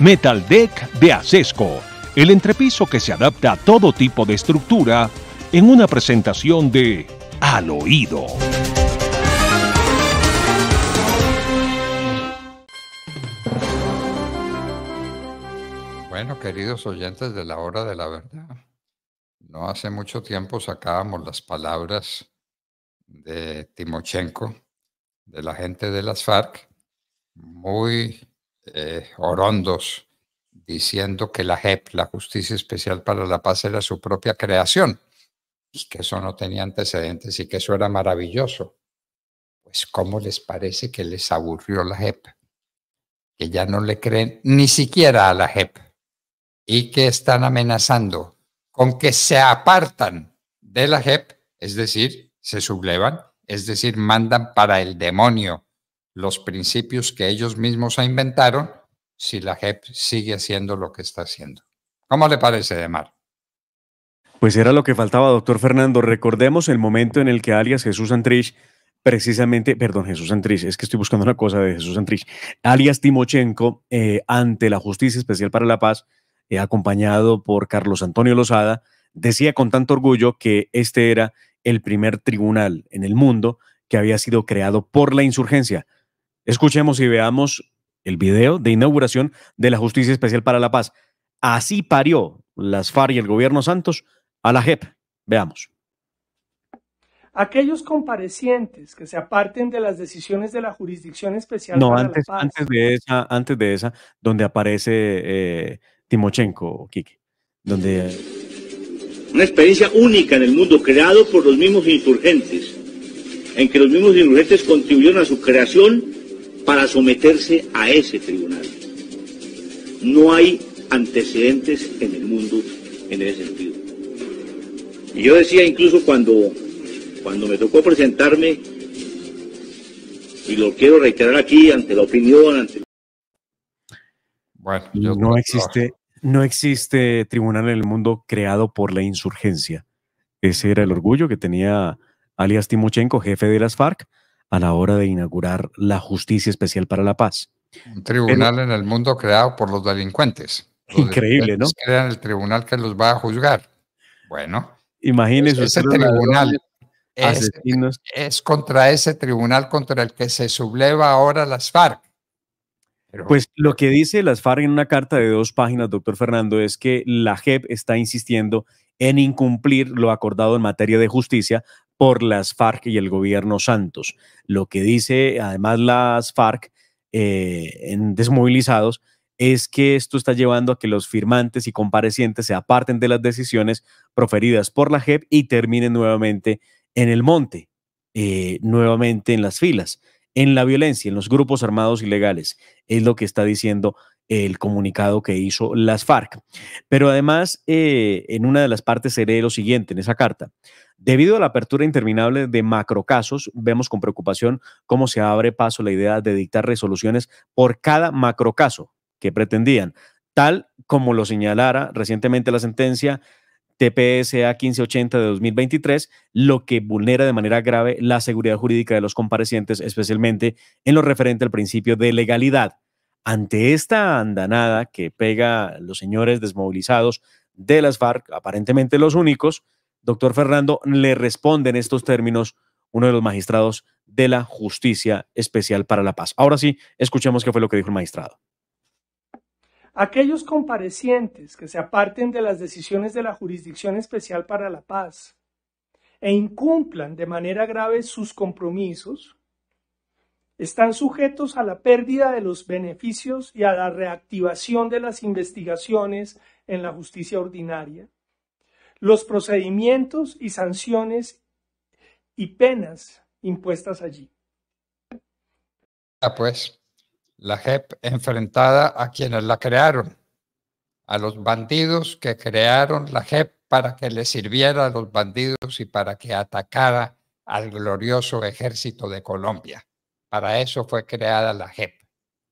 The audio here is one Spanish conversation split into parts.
Metal Deck de Acesco, el entrepiso que se adapta a todo tipo de estructura en una presentación de Al Oído. Bueno, queridos oyentes de la hora de la verdad, no hace mucho tiempo sacábamos las palabras de Timochenko, de la gente de las FARC, muy eh, orondos diciendo que la JEP, la Justicia Especial para la Paz, era su propia creación y que eso no tenía antecedentes y que eso era maravilloso. Pues ¿cómo les parece que les aburrió la JEP? Que ya no le creen ni siquiera a la JEP y que están amenazando con que se apartan de la JEP, es decir, se sublevan, es decir, mandan para el demonio los principios que ellos mismos inventaron si la JEP sigue haciendo lo que está haciendo. ¿Cómo le parece, Demar? Pues era lo que faltaba, doctor Fernando. Recordemos el momento en el que alias Jesús Antrich, precisamente, perdón, Jesús Antrich, es que estoy buscando una cosa de Jesús Antrich, alias Timochenko, eh, ante la Justicia Especial para la Paz, eh, acompañado por Carlos Antonio Lozada, decía con tanto orgullo que este era el primer tribunal en el mundo que había sido creado por la insurgencia Escuchemos y veamos el video de inauguración de la Justicia Especial para la Paz. Así parió las FARC y el gobierno Santos a la JEP. Veamos. Aquellos comparecientes que se aparten de las decisiones de la jurisdicción especial. para la paz. antes de esa, antes de esa, donde aparece eh, Timochenko, Kike, donde una experiencia única en el mundo creado por los mismos insurgentes, en que los mismos insurgentes contribuyeron a su creación para someterse a ese tribunal. No hay antecedentes en el mundo en ese sentido. Y yo decía incluso cuando, cuando me tocó presentarme, y lo quiero reiterar aquí ante la opinión, ante... no existe, no existe tribunal en el mundo creado por la insurgencia. Ese era el orgullo que tenía alias Timochenko, jefe de las FARC, a la hora de inaugurar la Justicia Especial para la Paz. Un tribunal en el mundo creado por los delincuentes. increíble, ¿no? Crean el tribunal que los va a juzgar. Bueno. Imagínese ese tribunal. Es, contra ese tribunal contra el que se subleva ahora las FARC. pues lo que dice las FARC en una carta de dos páginas, doctor Fernando, es que la JEP está insistiendo en incumplir lo acordado en materia de justicia por las FARC y el gobierno Santos. Lo que dice además las FARC eh, en desmovilizados es que esto está llevando a que los firmantes y comparecientes se aparten de las decisiones proferidas por la JEP y terminen nuevamente en el monte, eh, nuevamente en las filas, en la violencia, en los grupos armados ilegales. Es lo que está diciendo el comunicado que hizo las FARC. Pero además, eh, en una de las partes seré lo siguiente en esa carta. Debido a la apertura interminable de macrocasos, vemos con preocupación cómo se abre paso la idea de dictar resoluciones por cada macrocaso que pretendían, tal como lo señalara recientemente la sentencia TPSA 1580 de 2023, lo que vulnera de manera grave la seguridad jurídica de los comparecientes, especialmente en lo referente al principio de legalidad ante esta andanada que pega los señores desmovilizados de las FARC, aparentemente los únicos, doctor Fernando, le responde en estos términos uno de los magistrados de la Justicia Especial para la Paz. Ahora sí, escuchemos qué fue lo que dijo el magistrado. Aquellos comparecientes que se aparten de las decisiones de la Jurisdicción Especial para la Paz e incumplan de manera grave sus compromisos, están sujetos a la pérdida de los beneficios y a la reactivación de las investigaciones en la justicia ordinaria. Los procedimientos y sanciones y penas impuestas allí. Ah, pues, la JEP enfrentada a quienes la crearon, a los bandidos que crearon la JEP para que le sirviera a los bandidos y para que atacara al glorioso ejército de Colombia. Para eso fue creada la JEP,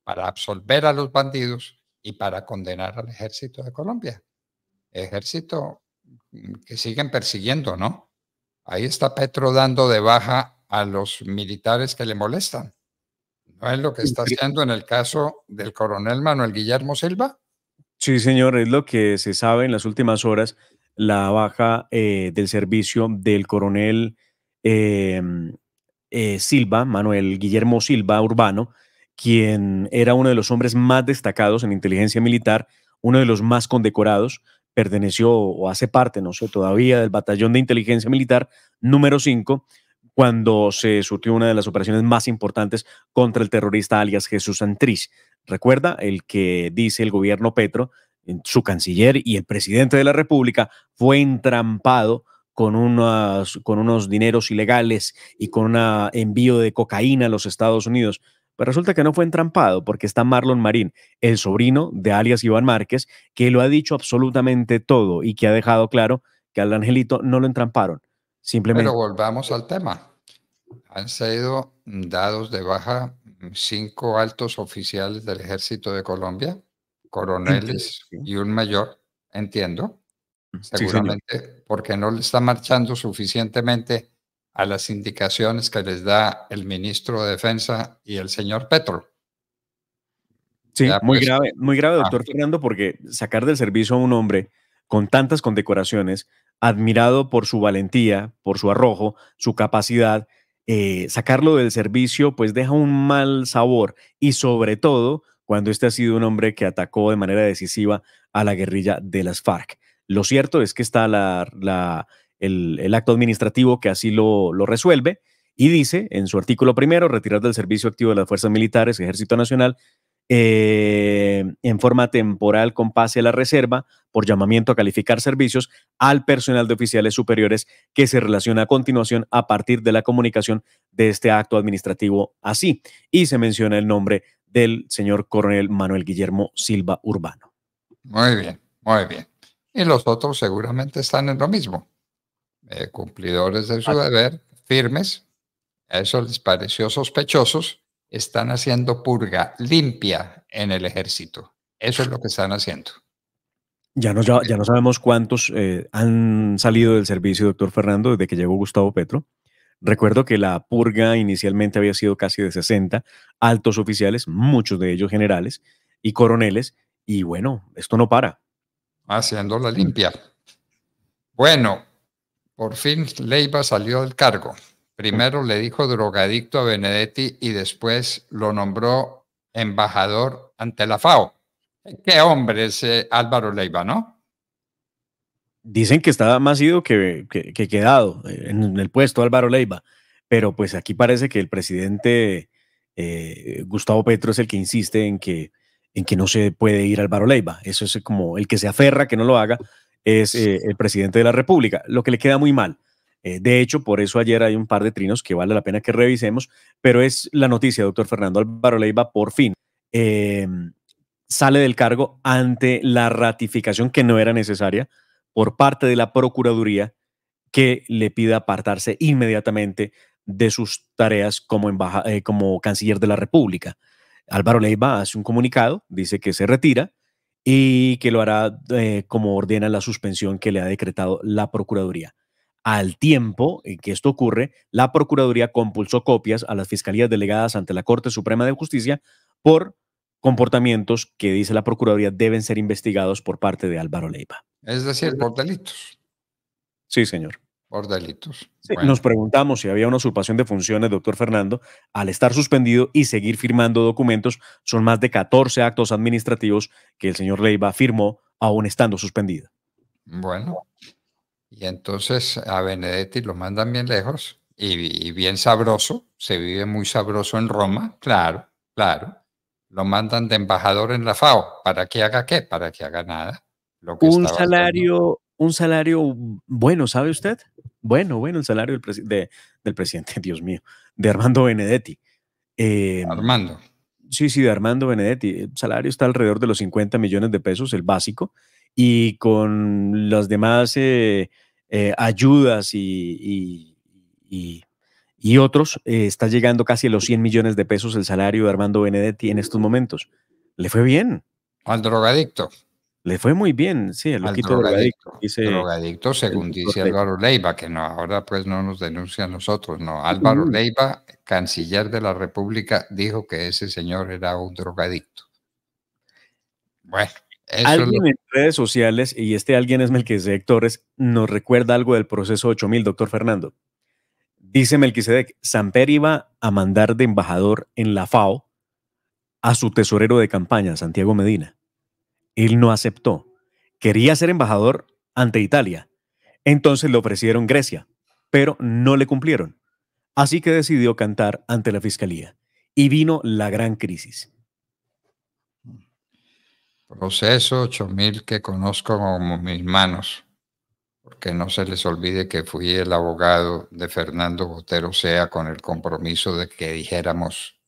para absolver a los bandidos y para condenar al ejército de Colombia. Ejército mm, que siguen persiguiendo, ¿no? Ahí está Petro dando de baja a los militares que le molestan. ¿No es lo que está haciendo en el caso del coronel Manuel Guillermo Silva? Sí, señor, es lo que se sabe en las últimas horas, la baja eh, del servicio del coronel em, eh, Silva, Manuel Guillermo Silva Urbano, quien era uno de los hombres más destacados en inteligencia militar, uno de los más condecorados, perteneció o hace parte, no sé, todavía del batallón de inteligencia militar número 5, cuando se surtió una de las operaciones más importantes contra el terrorista alias Jesús Santrich. Recuerda el que dice el gobierno Petro, su canciller y el presidente de la República, fue entrampado con, unas, con unos dineros ilegales y con un envío de cocaína a los Estados Unidos. Pero pues resulta que no fue entrampado porque está Marlon Marín, el sobrino de alias Iván Márquez, que lo ha dicho absolutamente todo y que ha dejado claro que al angelito no lo entramparon. Simplemente. Pero volvamos al tema. Han sido dados de baja cinco altos oficiales del ejército de Colombia, coroneles y un mayor, entiendo seguramente, porque no le está marchando suficientemente a las indicaciones que les da el ministro de Defensa y el señor Petro. Sí, muy pues, grave, muy grave, ah. doctor Fernando, porque sacar del servicio a un hombre con tantas condecoraciones, admirado por su valentía, por su arrojo, su capacidad, eh, sacarlo del servicio pues deja un mal sabor y sobre todo cuando este ha sido un hombre que atacó de manera decisiva a la guerrilla de las FARC. Lo cierto es que está el, acto administrativo que así lo, resuelve y dice en su artículo primero, retirar del servicio activo de las Fuerzas Militares, Ejército Nacional, eh, en forma temporal con pase a la reserva por llamamiento a calificar servicios al personal de oficiales superiores que se relaciona a continuación a partir de la comunicación de este acto administrativo así. Y se menciona el nombre del señor coronel Manuel Guillermo Silva Urbano. Muy bien, muy bien y los otros seguramente están en lo mismo. Eh, cumplidores de su deber, firmes, a eso les pareció sospechosos, están haciendo purga limpia en el ejército. Eso es lo que están haciendo. Ya no, ya, eh, no sabemos cuántos eh, han salido del servicio, doctor Fernando, desde que llegó Gustavo Petro. Recuerdo que la purga inicialmente había sido casi de 60 altos oficiales, muchos de ellos generales y coroneles, y bueno, esto no para haciendo la limpia. Bueno, por fin Leiva salió del cargo. Primero le dijo drogadicto a Benedetti y después lo nombró embajador ante la FAO. Qué hombre es Álvaro Leiva, ¿no? Dicen que estaba más ido que, quedado en el puesto Álvaro Leiva, pero pues aquí parece que el presidente eh, Gustavo Petro es el que insiste en que en que no se puede ir Álvaro Leiva. Eso es como el que se aferra que no lo haga es eh, el presidente de la República, lo que le queda muy mal. Eh, de hecho, por eso ayer hay un par de trinos que vale la pena que revisemos, pero es la noticia, doctor Fernando Álvaro Leiva, por fin. Em, sale del cargo ante la ratificación que no era necesaria por parte de la Procuraduría que le pida apartarse inmediatamente de sus tareas como, embaja, eh, como canciller de la República. Álvaro Leiva hace un comunicado, dice que se retira y que lo hará eh, como ordena la suspensión que le ha decretado la Procuraduría. Al tiempo en que esto ocurre, la Procuraduría compulsó copias a las fiscalías delegadas ante la Corte Suprema de Justicia por comportamientos que, dice la Procuraduría, deben ser investigados por parte de Álvaro Leiva. Es decir, por delitos. Sí, señor. Por delitos. Nos preguntamos si había una usurpación de funciones, doctor Fernando, al estar suspendido y seguir firmando documentos. Son más de 14 actos administrativos que el señor Leiva firmó aún estando suspendido. Bueno, y entonces a Benedetti lo mandan bien lejos y, bien sabroso. Se vive muy sabroso en Roma, claro, claro. Lo mandan de embajador en la FAO. ¿Para que haga qué? Para que haga nada. un salario, un salario bueno, ¿sabe usted? bueno, bueno el salario del, del presidente, Dios mío, de Armando Benedetti. Em, Armando. Sí, sí, de Armando Benedetti. El salario está alrededor de los 50 millones de pesos, el básico, y con las demás eh, eh, ayudas y, y otros, eh, está llegando casi a los 100 millones de pesos el salario de Armando Benedetti en estos momentos. Le fue bien. Al drogadicto. Le fue muy bien, sí, el loquito drogadicto. según dice Álvaro Leiva, que no, ahora pues no nos denuncia a nosotros, no. Álvaro Leiva, canciller de la República, dijo que ese señor era un drogadicto. Bueno. Eso alguien en redes sociales, y este alguien es Melquisedec Torres, nos recuerda algo del proceso 8000, doctor Fernando. Dice Melquisedec, Samper iba a mandar de embajador en la FAO a su tesorero de campaña, Santiago Medina. Él no aceptó. Quería ser embajador ante Italia. Entonces le ofrecieron Grecia, pero no le cumplieron. Así que decidió cantar ante la fiscalía. Y vino la gran crisis. Proceso 8000 que conozco como mis manos, porque no se les olvide que fui el abogado de Fernando Botero Sea con el compromiso de que dijéramos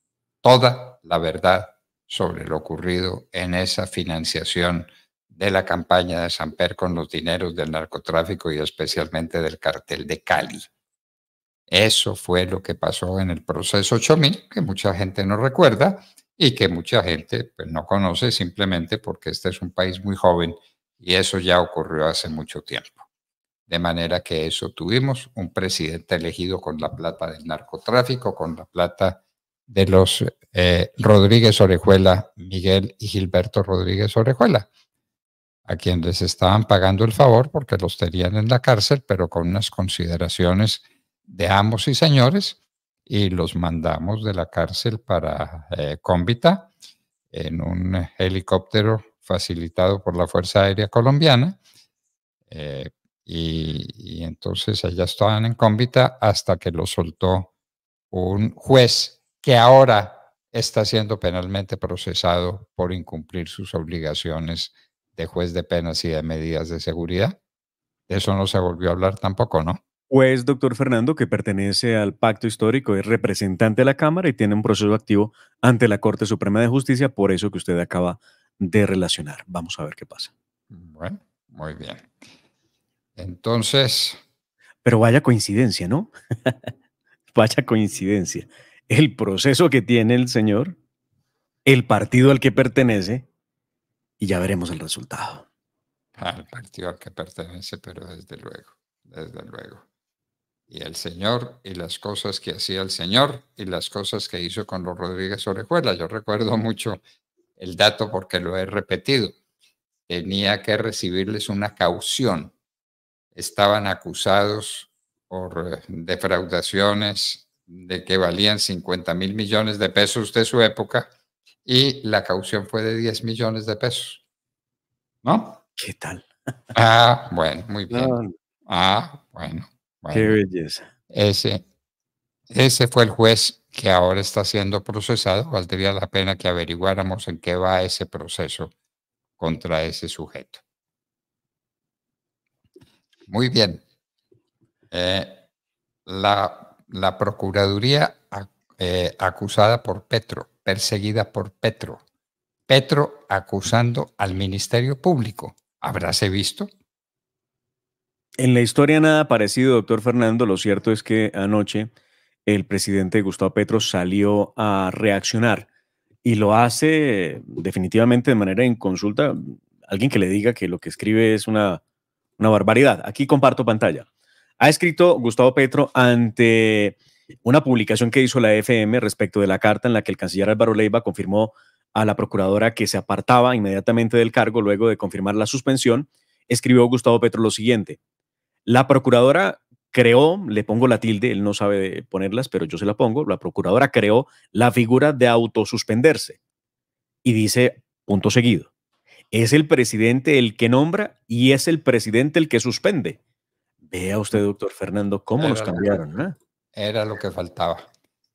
toda la verdad sobre lo ocurrido en esa financiación de la campaña de Sanper con los dineros del narcotráfico y especialmente del cartel de Cali. Eso fue lo que pasó en el proceso 8000, que mucha gente no recuerda y que mucha gente pues, no conoce simplemente porque este es un país muy joven y eso ya ocurrió hace mucho tiempo. De manera que eso tuvimos un presidente elegido con la plata del narcotráfico, con la plata de los eh, Rodríguez Orejuela, Miguel y Gilberto Rodríguez Orejuela, a quienes les estaban pagando el favor porque los tenían en la cárcel, pero con unas consideraciones de ambos y señores, y los mandamos de la cárcel para eh, Cómbita en un helicóptero facilitado por la Fuerza Aérea Colombiana. Eh, y, entonces allá estaban en Cómbita hasta que lo soltó un juez que ahora está siendo penalmente procesado por incumplir sus obligaciones de juez de penas y de medidas de seguridad. De eso no se volvió a hablar tampoco, ¿no? Pues, doctor Fernando, que pertenece al Pacto Histórico, es representante de la Cámara y tiene un proceso activo ante la Corte Suprema de Justicia por eso que usted acaba de relacionar. Vamos a ver qué pasa. Bueno, muy bien. Entonces... Pero vaya coincidencia, ¿no? vaya coincidencia el proceso que tiene el señor, el partido al que pertenece, y ya veremos el resultado. Al partido al que pertenece, pero desde luego, desde luego. Y el señor y las cosas que hacía el señor y las cosas que hizo con los Rodríguez Orejuela. Yo recuerdo mucho el dato porque lo he repetido. Tenía que recibirles una caución. Estaban acusados por defraudaciones de que valían 50 mil millones de pesos de su época y la caución fue de 10 millones de pesos. ¿No? ¿Qué tal? Ah, bueno, muy bien. Ah, bueno, Qué belleza. Ese, ese fue el juez que ahora está siendo procesado. Valdría la pena que averiguáramos en qué va ese proceso contra ese sujeto. Muy bien. Eh, la la Procuraduría eh, acusada por Petro, perseguida por Petro. Petro acusando al Ministerio Público. ¿Habráse visto? En la historia nada parecido, doctor Fernando. Lo cierto es que anoche el presidente Gustavo Petro salió a reaccionar y lo hace definitivamente de manera inconsulta. Alguien que le diga que lo que escribe es una, una barbaridad. Aquí comparto pantalla. Ha escrito Gustavo Petro ante una publicación que hizo la FM respecto de la carta en la que el canciller Álvaro Leiva confirmó a la procuradora que se apartaba inmediatamente del cargo luego de confirmar la suspensión, escribió Gustavo Petro lo siguiente. La procuradora creó, le pongo la tilde, él no sabe ponerlas, pero yo se la pongo, la procuradora creó la figura de autosuspenderse. Y dice, punto seguido, es el presidente el que nombra y es el presidente el que suspende. Vea usted, doctor Fernando, cómo nos cambiaron. ¿eh? Era lo que faltaba.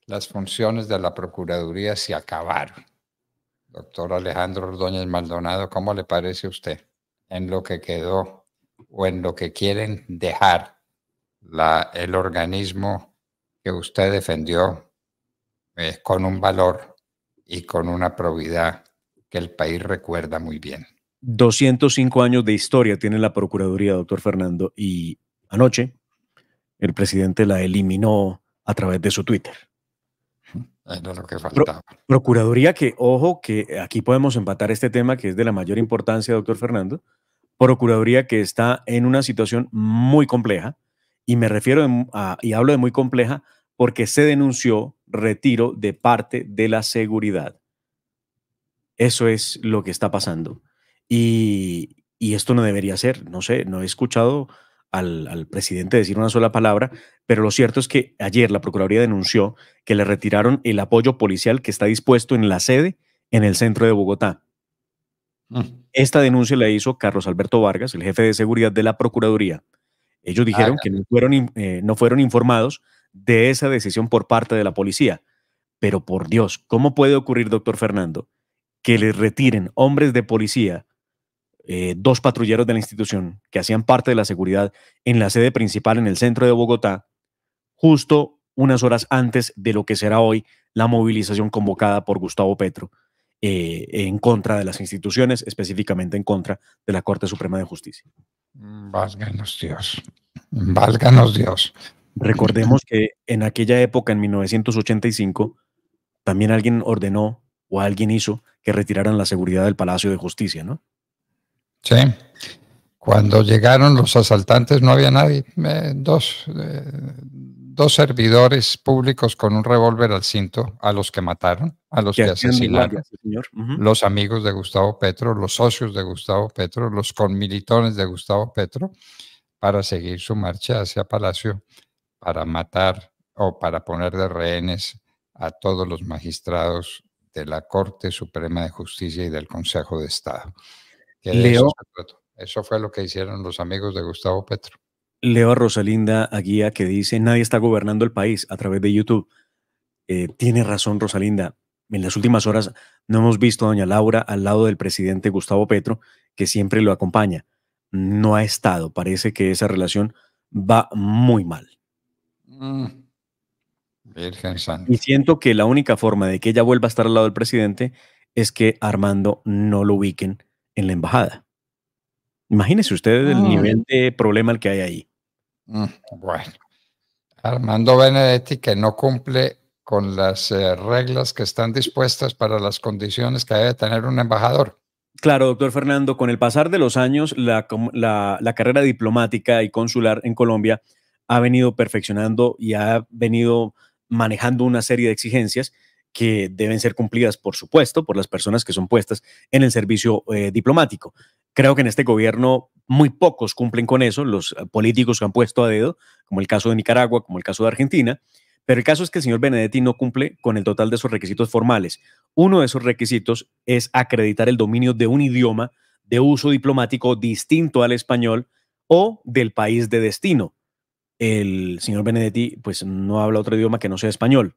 Las funciones de la Procuraduría se acabaron. Doctor Alejandro Ordóñez Maldonado, ¿cómo le parece a usted en lo que quedó o en lo que quieren dejar la, el organismo que usted defendió eh, con un valor y con una probidad que el país recuerda muy bien? 205 años de historia tiene la Procuraduría, doctor Fernando, y Anoche, el presidente la eliminó a través de su Twitter. Procuraduría que, ojo, que aquí podemos empatar este tema que es de la mayor importancia, doctor Fernando. Procuraduría que está en una situación muy compleja, y me refiero a, y hablo de muy compleja, porque se denunció retiro de parte de la seguridad. Eso es lo que está pasando. Y, y esto no debería ser, no sé, no he escuchado al, presidente decir una sola palabra, pero lo cierto es que ayer la Procuraduría denunció que le retiraron el apoyo policial que está dispuesto en la sede en el centro de Bogotá. Mm. Esta denuncia la hizo Carlos Alberto Vargas, el jefe de seguridad de la Procuraduría. Ellos ah, dijeron que no fueron, eh, no fueron informados de esa decisión por parte de la policía. Pero por Dios, ¿cómo puede ocurrir, doctor Fernando, que le retiren hombres de policía eh, dos patrulleros de la institución que hacían parte de la seguridad en la sede principal en el centro de Bogotá, justo unas horas antes de lo que será hoy la movilización convocada por Gustavo Petro eh, en contra de las instituciones, específicamente en contra de la Corte Suprema de Justicia. Mm, válganos Dios, válganos Dios. Recordemos que en aquella época, en 1985, también alguien ordenó o alguien hizo que retiraran la seguridad del Palacio de Justicia, ¿no? Sí. Cuando llegaron los asaltantes no había nadie, eh, dos, eh, dos servidores públicos con un revólver al cinto a los que mataron, a los que asesinaron, los amigos de Gustavo Petro, los socios de Gustavo Petro, los conmilitones de Gustavo Petro, para seguir su marcha hacia Palacio, para matar o para poner de rehenes a todos los magistrados de la Corte Suprema de Justicia y del Consejo de Estado. Leo, eso, fue lo que hicieron los amigos de Gustavo Petro. Leo a Rosalinda Aguía que dice, nadie está gobernando el país a través de YouTube. Eh, tiene razón Rosalinda. En las últimas horas no hemos visto a doña Laura al lado del presidente Gustavo Petro, que siempre lo acompaña. No ha estado. Parece que esa relación va muy mal. Mm. Y siento que la única forma de que ella vuelva a estar al lado del presidente es que Armando no lo ubiquen en la embajada. Imagínese usted el ah. nivel de problema que hay ahí. Mm, bueno, Armando Benedetti que no cumple con las eh, reglas que están dispuestas para las condiciones que debe tener un embajador. Claro, doctor Fernando, con el pasar de los años, la carrera diplomática y consular en Colombia ha venido perfeccionando y ha venido manejando una serie de exigencias que deben ser cumplidas, por supuesto, por las personas que son puestas en el servicio eh, diplomático. Creo que en este gobierno muy pocos cumplen con eso, los eh, políticos que han puesto a dedo, como el caso de Nicaragua, como el caso de Argentina, pero el caso es que el señor Benedetti no cumple con el total de sus requisitos formales. Uno de esos requisitos es acreditar el dominio de un idioma de uso diplomático distinto al español o del país de destino. El señor Benedetti pues no habla otro idioma que no sea español.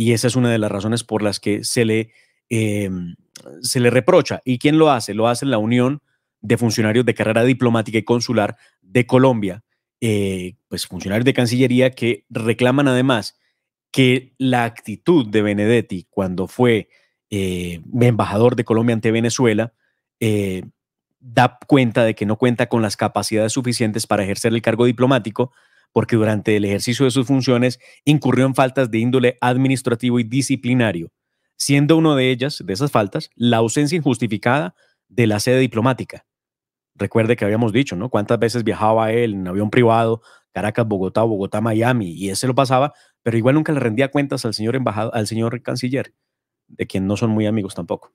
Y esa es una de las razones por las que se le, em, se le reprocha. ¿Y quién lo hace? Lo hace la Unión de Funcionarios de Carrera Diplomática y Consular de Colombia, eh, pues funcionarios de Cancillería que reclaman además que la actitud de Benedetti cuando fue eh, embajador de Colombia ante Venezuela eh, da cuenta de que no cuenta con las capacidades suficientes para ejercer el cargo diplomático porque durante el ejercicio de sus funciones incurrió en faltas de índole administrativo y disciplinario, siendo una de ellas, de esas faltas, la ausencia injustificada de la sede diplomática. Recuerde que habíamos dicho, ¿no? Cuántas veces viajaba él en avión privado, Caracas, Bogotá, Bogotá, Miami, y ese lo pasaba, pero igual nunca le rendía cuentas al señor embajador, al señor canciller, de quien no son muy amigos tampoco.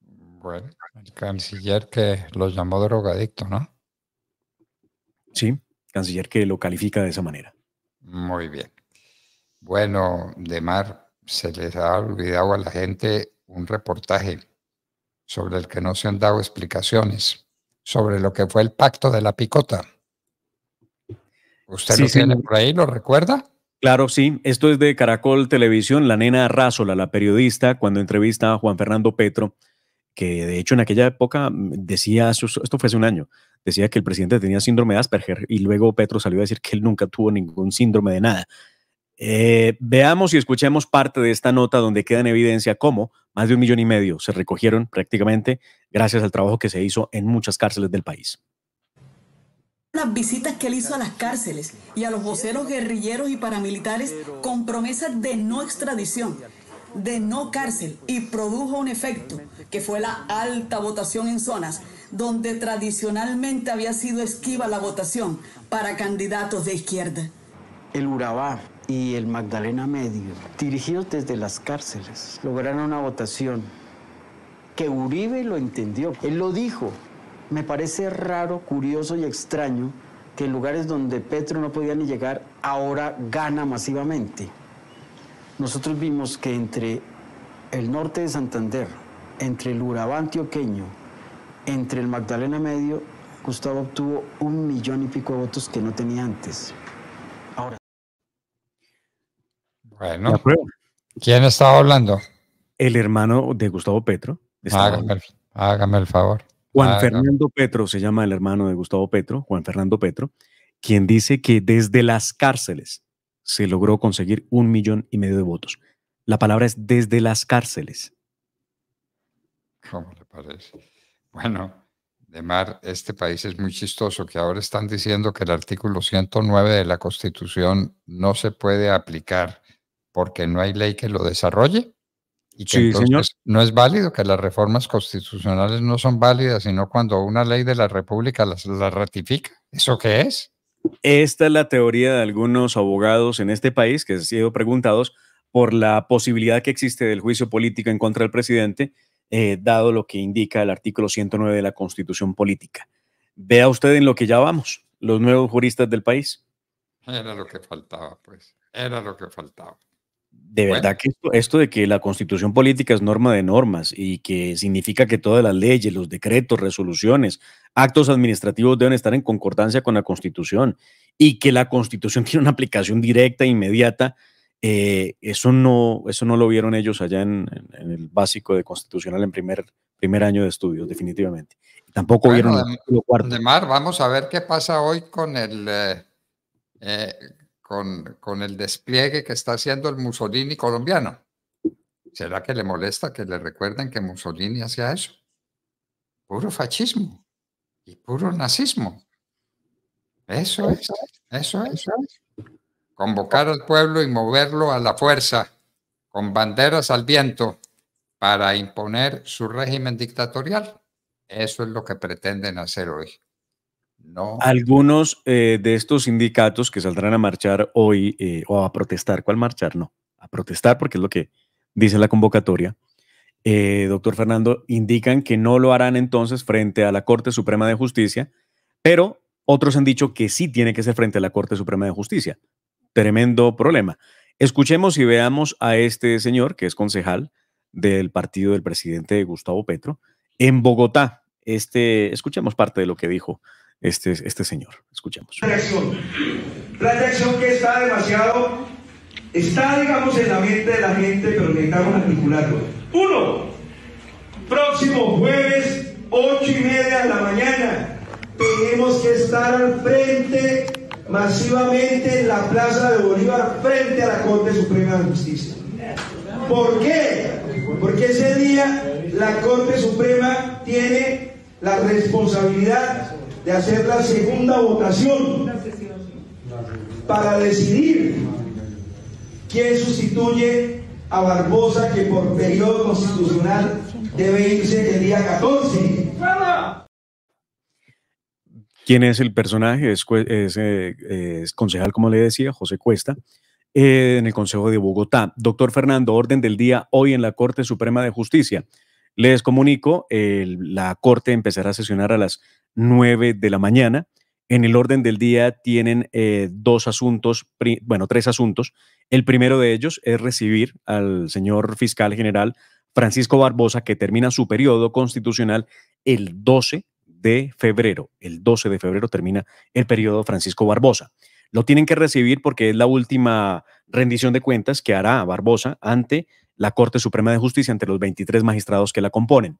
Bueno, el canciller que los llamó drogadicto, ¿no? Sí, canciller que lo califica de esa manera. Muy bien. Bueno, Demar, se les ha olvidado a la gente un reportaje sobre el que no se han dado explicaciones, sobre lo que fue el pacto de la picota. ¿Usted lo tiene por ahí? ¿Lo recuerda? Claro, sí. Esto es de Caracol Televisión. La nena Rázola, la periodista, cuando entrevista a Juan Fernando Petro, que de hecho en aquella época decía, esto fue hace un año, decía que el presidente tenía síndrome de Asperger y luego Petro salió a decir que él nunca tuvo ningún síndrome de nada. Eh, veamos y escuchemos parte de esta nota donde queda en evidencia cómo más de un millón y medio se recogieron prácticamente gracias al trabajo que se hizo en muchas cárceles del país las visitas que él hizo a las cárceles y a los voceros guerrilleros y paramilitares con promesas de no extradición de no cárcel y produjo un efecto que fue la alta votación en zonas donde tradicionalmente había sido esquiva la votación para candidatos de izquierda. El Urabá y el Magdalena Medio, dirigidos desde las cárceles, lograron una votación que Uribe lo entendió. Él lo dijo. Me parece raro, curioso y extraño que en lugares donde Petro no podía ni llegar, ahora gana masivamente nosotros vimos que entre el norte de Santander, entre el Urabá antioqueño, entre el Magdalena Medio, Gustavo obtuvo un millón y pico de votos que no tenía antes. Ahora. Bueno, ¿quién estaba hablando? El hermano de Gustavo Petro. Hágame el, favor. Juan Fernando Petro se llama el hermano de Gustavo Petro, Juan Fernando Petro, quien dice que desde las cárceles se logró conseguir un millón y medio de votos. La palabra es desde las cárceles. ¿Cómo le parece? Bueno, mar, este país es muy chistoso, que ahora están diciendo que el artículo 109 de la Constitución no se puede aplicar porque no hay ley que lo desarrolle y que entonces no es válido, que las reformas constitucionales no son válidas, sino cuando una ley de la República las ratifica. ¿Eso qué es? Esta es la teoría de algunos abogados en este país que han sido preguntados por la posibilidad que existe del juicio político en contra del presidente, eh, dado lo que indica el artículo 109 de la Constitución Política. Vea usted en lo que ya vamos, los nuevos juristas del país. Era lo que faltaba, pues. Era lo que faltaba. De verdad que esto, de que la constitución política es norma de normas y que significa que todas las leyes, los decretos, resoluciones, actos administrativos deben estar en concordancia con la constitución y que la constitución tiene una aplicación directa e inmediata, eh, eso, no, eso no lo vieron ellos allá en, el básico de constitucional en primer, primer año de estudios, definitivamente. Tampoco vieron cuarto. vamos a ver qué pasa hoy con el... Eh, eh, con, el despliegue que está haciendo el Mussolini colombiano. ¿Será que le molesta que le recuerden que Mussolini hacía eso? Puro fascismo y puro nazismo. Eso es, eso es. Convocar al pueblo y moverlo a la fuerza, con banderas al viento, para imponer su régimen dictatorial. Eso es lo que pretenden hacer hoy. No. Algunos eh, de estos sindicatos que saldrán a marchar hoy eh, o a protestar, ¿cuál marchar? No, a protestar porque es lo que dice la convocatoria. Eh, doctor Fernando, indican que no lo harán entonces frente a la Corte Suprema de Justicia, pero otros han dicho que sí tiene que ser frente a la Corte Suprema de Justicia. Tremendo problema. Escuchemos y veamos a este señor, que es concejal del partido del presidente Gustavo Petro, en Bogotá. Este, escuchemos parte de lo que dijo este, este, señor. escuchamos. La reacción, que está demasiado, está, digamos, en la mente de la gente, pero necesitamos articularlo. Uno, próximo jueves, ocho y media de la mañana, tenemos que estar al frente, masivamente en la Plaza de Bolívar, frente a la Corte Suprema de Justicia. ¿Por qué? Porque ese día la Corte Suprema tiene la responsabilidad de hacer la segunda votación para decidir quién sustituye a Barbosa que por periodo constitucional debe irse el día 14. ¿Quién es el personaje? Eh, eh, es, concejal, como le decía, José Cuesta, eh, en el Consejo de Bogotá. Doctor Fernando, orden del día hoy en la Corte Suprema de Justicia. Les comunico, la corte empezará a sesionar a las 9 de la mañana. En el orden del día tienen eh, dos asuntos, bueno, tres asuntos. El primero de ellos es recibir al señor fiscal general Francisco Barbosa, que termina su periodo constitucional el 12 de febrero. El 12 de febrero termina el periodo Francisco Barbosa. Lo tienen que recibir porque es la última rendición de cuentas que hará Barbosa ante la Corte Suprema de Justicia entre los 23 magistrados que la componen.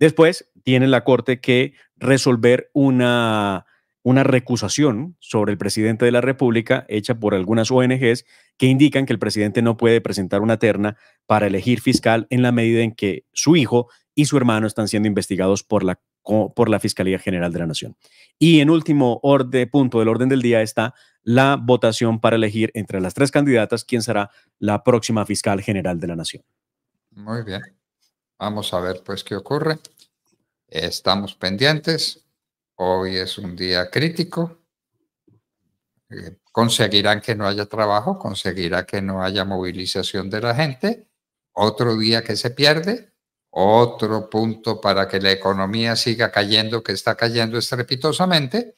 Después tiene la Corte que resolver una, una recusación sobre el presidente de la República hecha por algunas ONGs que indican que el presidente no puede presentar una terna para elegir fiscal en la medida en que su hijo y su hermano están siendo investigados por la por la Fiscalía General de la Nación. Y en último orden, punto del orden del día está la votación para elegir entre las tres candidatas quién será la próxima fiscal general de la Nación. Muy bien. Vamos a ver pues qué ocurre. Estamos pendientes. Hoy es un día crítico. Eh, conseguirán que no haya trabajo, conseguirá que no haya movilización de la gente. Otro día que se pierde, otro punto para que la economía siga cayendo, que está cayendo estrepitosamente,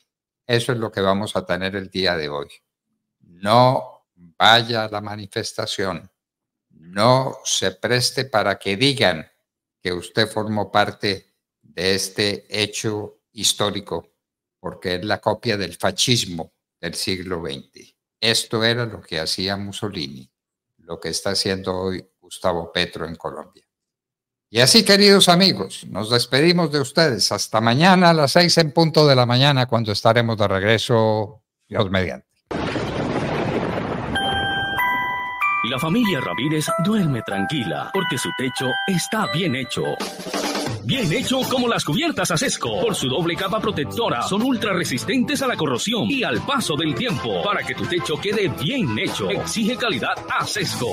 eso es lo que vamos a tener el día de hoy. No vaya a la manifestación, no se preste para que digan que usted formó parte de este hecho histórico, porque es la copia del fascismo del siglo XX. Esto era lo que hacía Mussolini, lo que está haciendo hoy Gustavo Petro en Colombia. Y así, queridos amigos, nos despedimos de ustedes. Hasta mañana a las seis en punto de la mañana, cuando estaremos de regreso, Dios mediante. La familia Ramírez duerme tranquila porque su techo está bien hecho. Bien hecho como las cubiertas a Por su doble capa protectora, son ultra resistentes a la corrosión y al paso del tiempo. Para que tu techo quede bien hecho, exige calidad a sesco